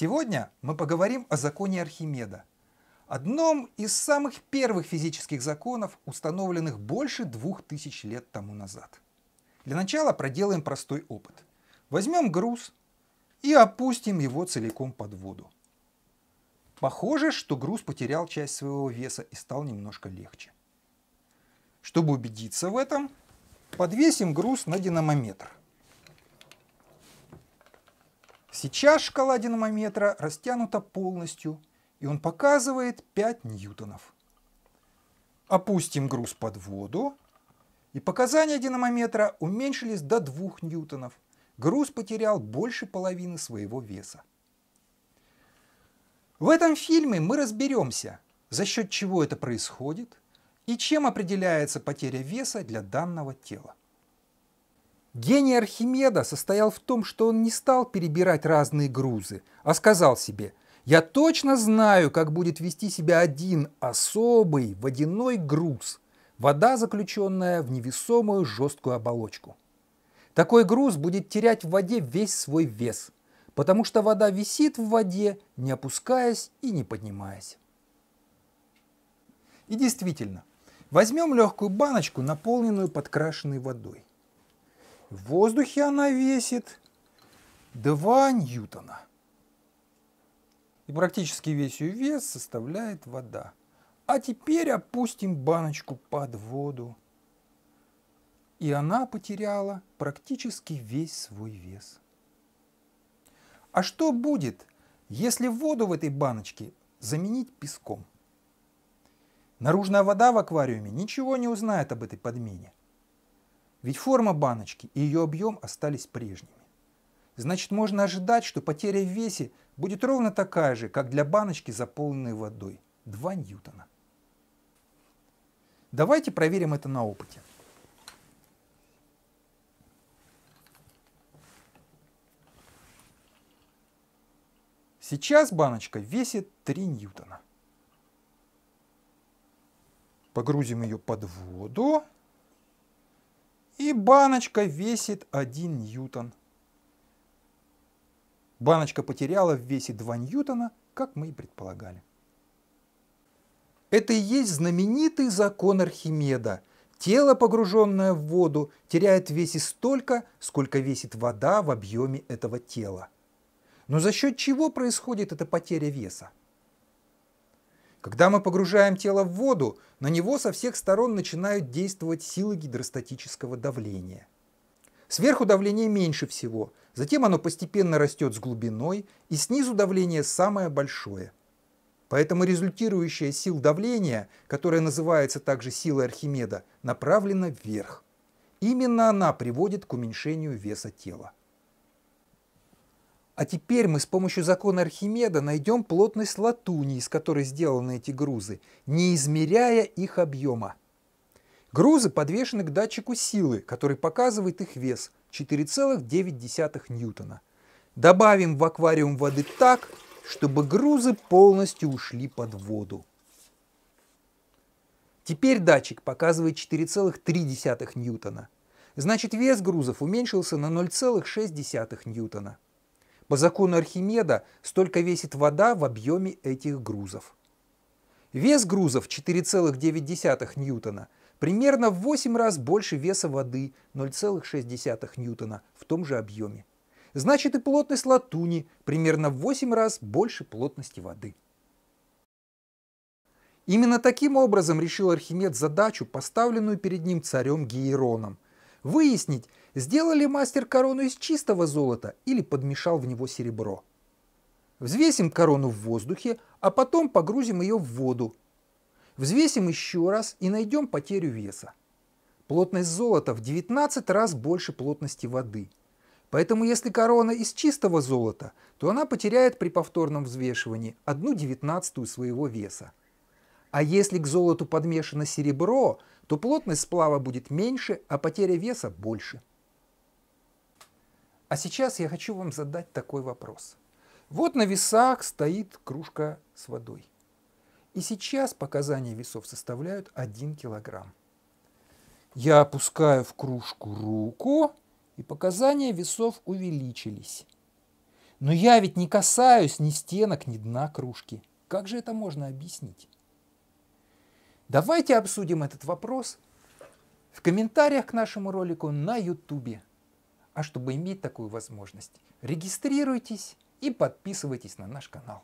Сегодня мы поговорим о законе Архимеда, одном из самых первых физических законов, установленных больше двух тысяч лет тому назад. Для начала проделаем простой опыт. Возьмем груз и опустим его целиком под воду. Похоже, что груз потерял часть своего веса и стал немножко легче. Чтобы убедиться в этом, подвесим груз на динамометр. Сейчас шкала динамометра растянута полностью, и он показывает 5 ньютонов. Опустим груз под воду, и показания динамометра уменьшились до 2 ньютонов. Груз потерял больше половины своего веса. В этом фильме мы разберемся, за счет чего это происходит и чем определяется потеря веса для данного тела. Гений Архимеда состоял в том, что он не стал перебирать разные грузы, а сказал себе «Я точно знаю, как будет вести себя один особый водяной груз, вода, заключенная в невесомую жесткую оболочку». Такой груз будет терять в воде весь свой вес, потому что вода висит в воде, не опускаясь и не поднимаясь. И действительно, возьмем легкую баночку, наполненную подкрашенной водой. В воздухе она весит 2 ньютона. И практически весь ее вес составляет вода. А теперь опустим баночку под воду. И она потеряла практически весь свой вес. А что будет, если воду в этой баночке заменить песком? Наружная вода в аквариуме ничего не узнает об этой подмене. Ведь форма баночки и ее объем остались прежними. Значит, можно ожидать, что потеря в весе будет ровно такая же, как для баночки, заполненной водой – 2 ньютона. Давайте проверим это на опыте. Сейчас баночка весит 3 ньютона. Погрузим ее под воду. И баночка весит 1 ньютон. Баночка потеряла в весе 2 ньютона, как мы и предполагали. Это и есть знаменитый закон Архимеда. Тело, погруженное в воду, теряет в весе столько, сколько весит вода в объеме этого тела. Но за счет чего происходит эта потеря веса? Когда мы погружаем тело в воду, на него со всех сторон начинают действовать силы гидростатического давления. Сверху давление меньше всего, затем оно постепенно растет с глубиной, и снизу давление самое большое. Поэтому результирующая сил давления, которая называется также силой Архимеда, направлена вверх. Именно она приводит к уменьшению веса тела. А теперь мы с помощью закона Архимеда найдем плотность латуни, из которой сделаны эти грузы, не измеряя их объема. Грузы подвешены к датчику силы, который показывает их вес 4,9 ньютона. Добавим в аквариум воды так, чтобы грузы полностью ушли под воду. Теперь датчик показывает 4,3 ньютона. Значит, вес грузов уменьшился на 0,6 ньютона. По закону Архимеда столько весит вода в объеме этих грузов. Вес грузов 4,9 ньютона примерно в 8 раз больше веса воды 0,6 ньютона в том же объеме. Значит и плотность латуни примерно в 8 раз больше плотности воды. Именно таким образом решил Архимед задачу, поставленную перед ним царем Гиероном – Выяснить, сделали мастер корону из чистого золота или подмешал в него серебро. Взвесим корону в воздухе, а потом погрузим ее в воду. Взвесим еще раз и найдем потерю веса. Плотность золота в 19 раз больше плотности воды. Поэтому если корона из чистого золота, то она потеряет при повторном взвешивании одну девятнадцатую своего веса. А если к золоту подмешано серебро, то плотность сплава будет меньше, а потеря веса больше. А сейчас я хочу вам задать такой вопрос. Вот на весах стоит кружка с водой. И сейчас показания весов составляют 1 килограмм. Я опускаю в кружку руку, и показания весов увеличились. Но я ведь не касаюсь ни стенок, ни дна кружки. Как же это можно объяснить? Давайте обсудим этот вопрос в комментариях к нашему ролику на YouTube. А чтобы иметь такую возможность, регистрируйтесь и подписывайтесь на наш канал.